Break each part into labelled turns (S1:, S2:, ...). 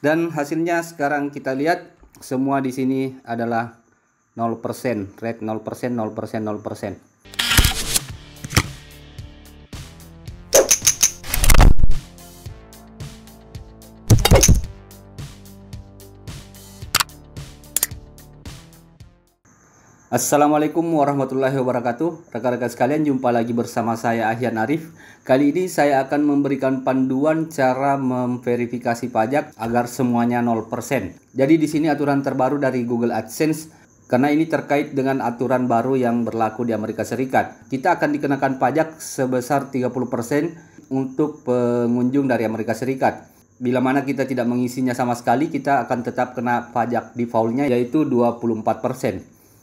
S1: Dan hasilnya sekarang kita lihat semua di sini adalah 0%, red 0%, 0%, 0%. Assalamualaikum warahmatullahi wabarakatuh Rekan-rekan sekalian jumpa lagi bersama saya Ahyan Arif Kali ini saya akan memberikan panduan cara memverifikasi pajak agar semuanya 0% Jadi di sini aturan terbaru dari Google AdSense karena ini terkait dengan aturan baru yang berlaku di Amerika Serikat. Kita akan dikenakan pajak sebesar 30% untuk pengunjung dari Amerika Serikat bila mana kita tidak mengisinya sama sekali, kita akan tetap kena pajak defaultnya yaitu 24%.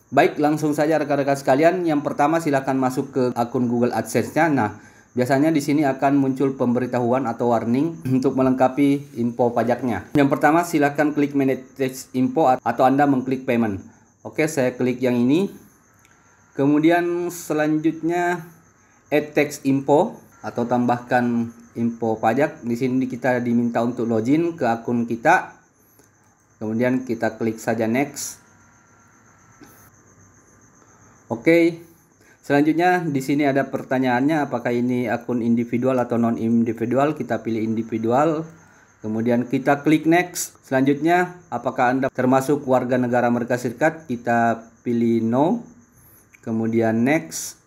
S1: Baik, langsung saja rekan-rekan sekalian. Yang pertama silakan masuk ke akun Google AdSense-nya. Nah, biasanya di sini akan muncul pemberitahuan atau warning untuk melengkapi info pajaknya. Yang pertama silakan klik Manage Info atau Anda mengklik Payment. Oke, saya klik yang ini. Kemudian selanjutnya Add Tax Info atau tambahkan info pajak. Di sini kita diminta untuk login ke akun kita. Kemudian kita klik saja Next. Oke. Selanjutnya di sini ada pertanyaannya apakah ini akun individual atau non individual? Kita pilih individual. Kemudian kita klik next. Selanjutnya, apakah Anda termasuk warga negara Amerika Serikat? Kita pilih no. Kemudian next.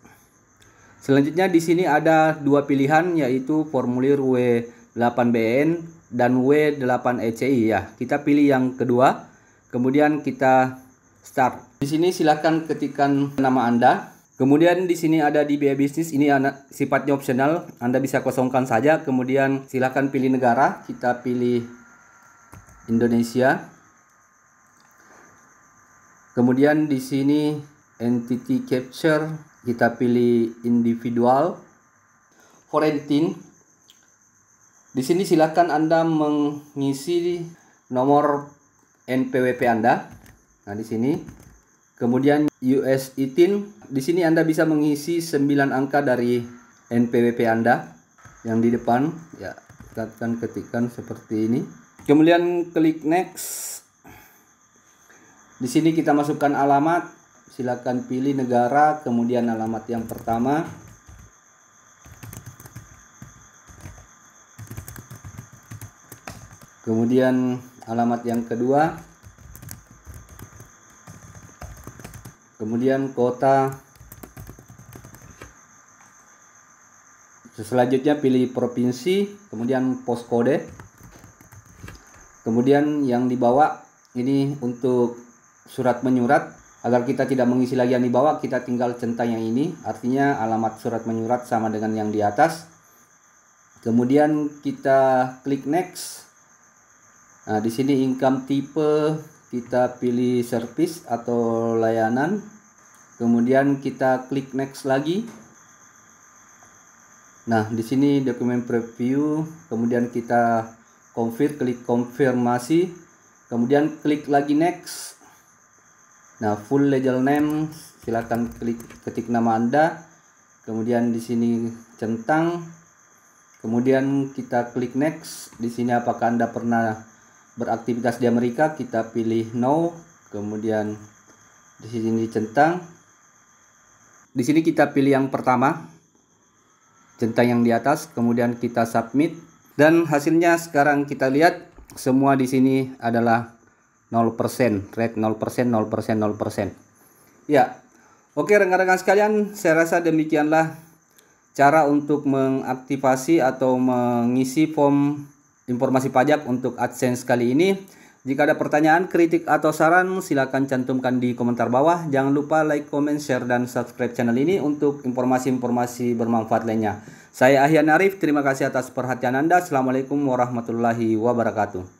S1: Selanjutnya di sini ada dua pilihan yaitu formulir W8BN dan W8ECI e ya. Kita pilih yang kedua. Kemudian kita start. Di sini silahkan ketikkan nama Anda. Kemudian di sini ada di biaya bisnis, ini sifatnya opsional, Anda bisa kosongkan saja. Kemudian silahkan pilih negara, kita pilih Indonesia. Kemudian di sini entity capture, kita pilih individual. Quarantine, di sini silahkan Anda mengisi nomor NPWP Anda. Nah, di sini. Kemudian US ITIN. di sini Anda bisa mengisi 9 angka dari NPWP Anda yang di depan ya kita akan ketikkan seperti ini. Kemudian klik next. Di sini kita masukkan alamat. Silakan pilih negara, kemudian alamat yang pertama. Kemudian alamat yang kedua. kemudian kota selanjutnya pilih provinsi kemudian poskode kemudian yang dibawa ini untuk surat menyurat agar kita tidak mengisi lagi yang dibawa kita tinggal centang yang ini artinya alamat surat menyurat sama dengan yang di atas kemudian kita klik next nah di sini income tipe kita pilih service atau layanan kemudian kita klik next lagi nah di sini dokumen preview kemudian kita confirm klik konfirmasi kemudian klik lagi next nah full legal name silakan klik ketik nama anda kemudian di sini centang kemudian kita klik next di sini apakah anda pernah beraktivitas di Amerika kita pilih no kemudian di sini centang di sini kita pilih yang pertama centang yang di atas kemudian kita submit dan hasilnya sekarang kita lihat semua di sini adalah 0% rate 0% 0% 0% ya oke rekan-rekan sekalian saya rasa demikianlah cara untuk mengaktifasi atau mengisi form informasi pajak untuk AdSense kali ini. Jika ada pertanyaan, kritik, atau saran, silakan cantumkan di komentar bawah. Jangan lupa like, comment, share, dan subscribe channel ini untuk informasi-informasi bermanfaat lainnya. Saya Ahyan Arif, terima kasih atas perhatian Anda. Assalamualaikum warahmatullahi wabarakatuh.